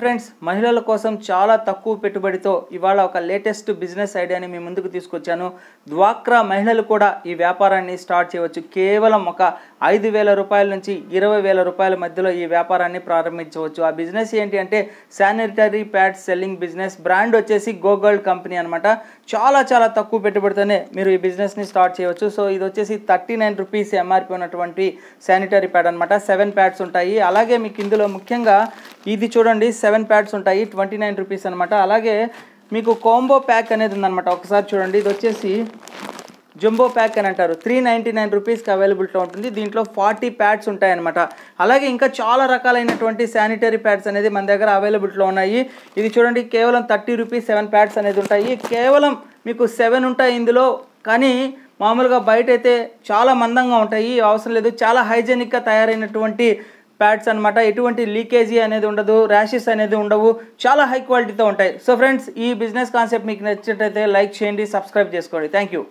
friends మహిళల కోసం చాలా తక్కువ పెట్టుబడితో ఇవాళ ఒక లేటెస్ట్ బిజినెస్ ఐడియాని మీ ముందుకు తీసుకొచ్చాను డ్వాక్రా మహిళలు కూడా ఈ వ్యాపారాన్ని స్టార్ట్ చేయవచ్చు కేవలం ఒక ఐదు వేల రూపాయల నుంచి ఇరవై వేల రూపాయల మధ్యలో ఈ వ్యాపారాన్ని ప్రారంభించవచ్చు ఆ బిజినెస్ ఏంటి అంటే sanitary pad selling business brand వచ్చేసి గోగోల్డ్ కంపెనీ అనమాట చాలా చాలా తక్కువ పెట్టుబడితోనే మీరు ఈ బిజినెస్ని స్టార్ట్ చేయవచ్చు సో ఇది వచ్చేసి థర్టీ నైన్ రూపీస్ ఎంఆర్పి ఉన్నటువంటి శానిటరీ ప్యాడ్ అనమాట సెవెన్ ప్యాడ్స్ ఉంటాయి అలాగే మీకు ఇందులో ముఖ్యంగా ఇది చూడండి సెవెన్ ప్యాడ్స్ ఉంటాయి ట్వంటీ నైన్ రూపీస్ అనమాట అలాగే మీకు కాంబో ప్యాక్ అనేది ఉందన్నమాట ఒకసారి చూడండి ఇది వచ్చేసి జంబో ప్యాక్ అని అంటారు త్రీ నైంటీ నైన్ రూపీస్కి అవైలబిలిటీ ఉంటుంది దీంట్లో ఫార్టీ ప్యాడ్స్ ఉంటాయన్నమాట అలాగే ఇంకా చాలా రకాలైనటువంటి శానిటరీ ప్యాడ్స్ అనేది మన దగ్గర అవైలబిలిటీలో ఉన్నాయి ఇది చూడండి కేవలం థర్టీ రూపీస్ సెవెన్ ప్యాడ్స్ అనేది ఉంటాయి కేవలం మీకు సెవెన్ ఉంటాయి ఇందులో కానీ మామూలుగా బయట అయితే చాలా మందంగా ఉంటాయి అవసరం లేదు చాలా హైజెనిక్గా తయారైనటువంటి ప్యాడ్స్ అనమాట ఎటువంటి లీకేజీ అనేది ఉండదు ర్యాషెస్ అనేది ఉండవు చాలా హై క్వాలిటీతో ఉంటాయి సో ఫ్రెండ్స్ ఈ బిజినెస్ కాన్సెప్ట్ మీకు నచ్చినట్టయితే లైక్ చేయండి సబ్స్క్రైబ్ చేసుకోండి థ్యాంక్ యూ